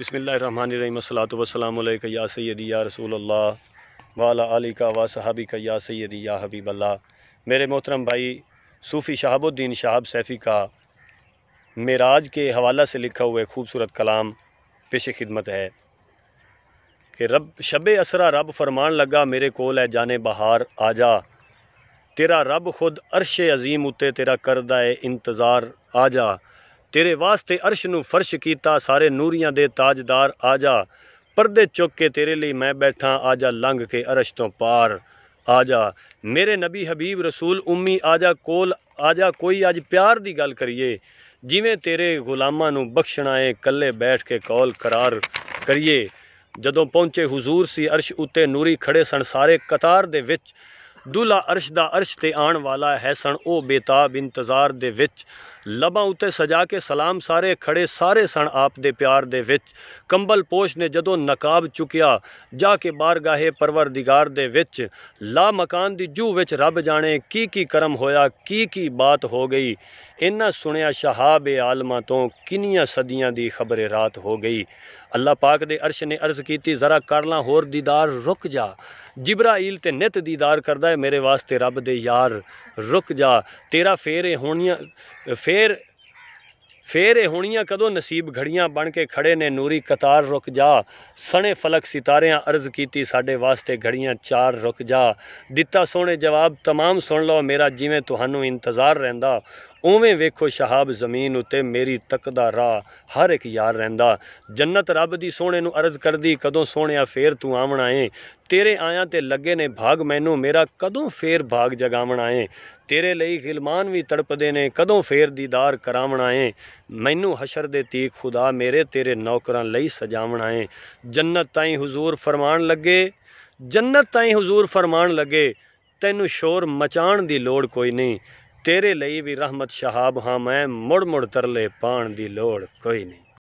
बसमीम वसलम या सैदी या रसूल अल्लाह वाला अली का वा सहाबी का या सैदी या हबीब मेरे मोहतरम भाई सूफ़ी शहाबुद्दीन शहाब सैफ़ी का मेराज के हवाला से लिखा हुआ खूबसूरत कलाम पेश खिदमत है कि रब शब असरा रब फरमान लगा मेरे कोल है जाने बहार आ जा तेरा रब खुद अरश अजीम उत्ते तेरा करदा है इंतज़ार जा ਤੇਰੇ ਵਾਸਤੇ ਅਰਸ਼ ਨੂੰ ਫਰਸ਼ ਕੀਤਾ ਸਾਰੇ ਨੂਰੀਆਂ ਦੇ ਤਾਜਦਾਰ ਆ ਜਾ ਪਰਦੇ ਚੁੱਕ ਕੇ ਤੇਰੇ ਲਈ ਮੈਂ ਬੈਠਾ ਆ ਜਾ ਲੰਘ ਕੇ ਅਰਸ਼ ਤੋਂ ਪਾਰ ਆ ਜਾ ਮੇਰੇ ਨਬੀ ਹਬੀਬ ਰਸੂਲ ਉਮੀ ਆ ਜਾ ਕੋਲ ਆ ਜਾ ਕੋਈ ਅੱਜ ਪਿਆਰ ਦੀ ਗੱਲ ਕਰੀਏ ਜਿਵੇਂ ਤੇਰੇ ਗੁਲਾਮਾਂ ਨੂੰ ਬਖਸ਼ਣਾ ਏ ਕੱਲੇ ਬੈਠ ਕੇ ਕੌਲ ਕਰਾਰ ਕਰੀਏ ਜਦੋਂ ਪਹੁੰਚੇ ਹਜ਼ੂਰ ਸੀ ਅਰਸ਼ ਉੱਤੇ ਨੂਰੀ ਖੜੇ ਸਨ ਸਾਰੇ ਕਤਾਰ ਦੇ ਵਿੱਚ ਦੁਲਾ ਅਰਸ਼ ਦਾ ਅਰਸ਼ ਤੇ ਆਣ ਵਾਲਾ ਹੈ ਸਣ ਉਹ ਬੇਤਾਬ ਇੰਤਜ਼ਾਰ ਦੇ ਵਿੱਚ ਲਬਾਂ ਉਤੇ ਸਜਾ ਕੇ ਸਲਾਮ ਸਾਰੇ ਖੜੇ ਸਾਰੇ ਸਣ ਆਪ ਦੇ ਪਿਆਰ ਦੇ ਵਿੱਚ ਕੰਬਲ ਪੋਸ਼ ਨੇ ਜਦੋਂ ਨਕਾਬ ਚੁਕਿਆ ਜਾ ਕੇ ਬਾਰਗਾਹੇ ਪਰਵਰਦੀਗਾਰ ਦੇ ਵਿੱਚ ਲਾ ਮਕਾਨ ਦੀ ਜੂ ਵਿੱਚ ਰੱਬ ਜਾਣੇ ਕੀ ਕੀ ਕਰਮ ਹੋਇਆ ਕੀ ਕੀ ਬਾਤ ਹੋ ਗਈ ਇਹਨਾਂ ਸੁਣਿਆ ਸ਼ਹਾਬ ਆਲਮਾਂ ਤੋਂ ਕਿੰਨੀਆਂ ਸਦੀਆਂ ਦੀ ਖਬਰੇ ਰਾਤ ਹੋ ਗਈ ਅੱਲਾ ਪਾਕ ਦੇ ਅਰਸ਼ ਨੇ ਅਰਜ਼ ਕੀਤੀ ਜ਼ਰਾ ਕਰ ਲਾਂ ਹੋਰ ਦੀਦਾਰ ਰੁਕ ਜਾ ਜਿਬਰਾਇਲ ਤੇ ਨਿਤ ਦੀਦਾਰ ਕਰਦਾ ਹੈ ਮੇਰੇ ਵਾਸਤੇ ਰੱਬ ਦੇ ਯਾਰ ਰੁਕ ਜਾ ਤੇਰਾ ਫੇਰ ਇਹ ਹੋਣੀਆਂ ਫੇਰ ਫੇਰ ਇਹ ਹੋਣੀਆਂ ਕਦੋਂ ਨਸੀਬ ਘੜੀਆਂ ਬਣ ਕੇ ਖੜੇ ਨੇ ਨੂਰੀ ਕਤਾਰ ਰੁਕ ਜਾ ਸਣੇ ਫਲਕ ਸਿਤਾਰਿਆਂ ਅਰਜ਼ ਕੀਤੀ ਸਾਡੇ ਵਾਸਤੇ ਘੜੀਆਂ ਚਾਰ ਰੁਕ ਜਾ ਦਿੱਤਾ ਸੋਹਣੇ ਜਵਾਬ तमाम ਸੁਣ ਲਓ ਮੇਰਾ ਜਿਵੇਂ ਤੁਹਾਨੂੰ ਇੰਤਜ਼ਾਰ ਰਹਿੰਦਾ ਉਵੇਂ ਵੇਖੋ ਸ਼ਹਾਬ ਜ਼ਮੀਨ ਉਤੇ ਮੇਰੀ ਤੱਕਦਾ ਰਾਹ ਹਰ ਇੱਕ ਯਾਰ ਰਹਿੰਦਾ ਜੰਨਤ ਰੱਬ ਦੀ ਸੋਹਣੇ ਨੂੰ ਅਰਜ਼ ਕਰਦੀ ਕਦੋਂ ਸੋਹਣਿਆ ਫੇਰ ਤੂੰ ਆਵਣਾ ਏ ਤੇਰੇ ਆਇਆਂ ਤੇ ਲੱਗੇ ਨੇ ਭਾਗ ਮੈਨੂੰ ਮੇਰਾ ਕਦੋਂ ਫੇਰ ਭਾਗ ਜਗਾਵਣਾ ਏ ਤੇਰੇ ਲਈ ਗਿਲਮਾਨ ਵੀ ਤੜਪਦੇ ਨੇ ਕਦੋਂ ਫੇਰ ਦੀਦਾਰ ਕਰਾਵਣਾ ਏ ਮੈਨੂੰ ਹਸ਼ਰ ਦੇ ਤੀਕ ਖੁਦਾ ਮੇਰੇ ਤੇਰੇ ਨੌਕਰਾਂ ਲਈ ਸਜਾਵਣਾ ਏ ਜੰਨਤ ਤਾਈਂ ਹਜ਼ੂਰ ਫਰਮਾਨ ਲੱਗੇ ਜੰਨਤ ਤਾਈਂ ਹਜ਼ੂਰ ਫਰਮਾਨ ਲੱਗੇ ਤੈਨੂੰ ਸ਼ੋਰ ਮਚਾਣ ਦੀ ਲੋੜ ਕੋਈ ਨਹੀਂ ਤੇਰੇ ਲਈ ਵੀ ਰਹਿਮਤ ਸ਼ਹਾਬ ਹਾਂ ਮੈਂ ਮੁੜ ਮੁੜ ਤਰਲੇ ਪਾਣ ਦੀ ਲੋੜ ਕੋਈ ਨਹੀਂ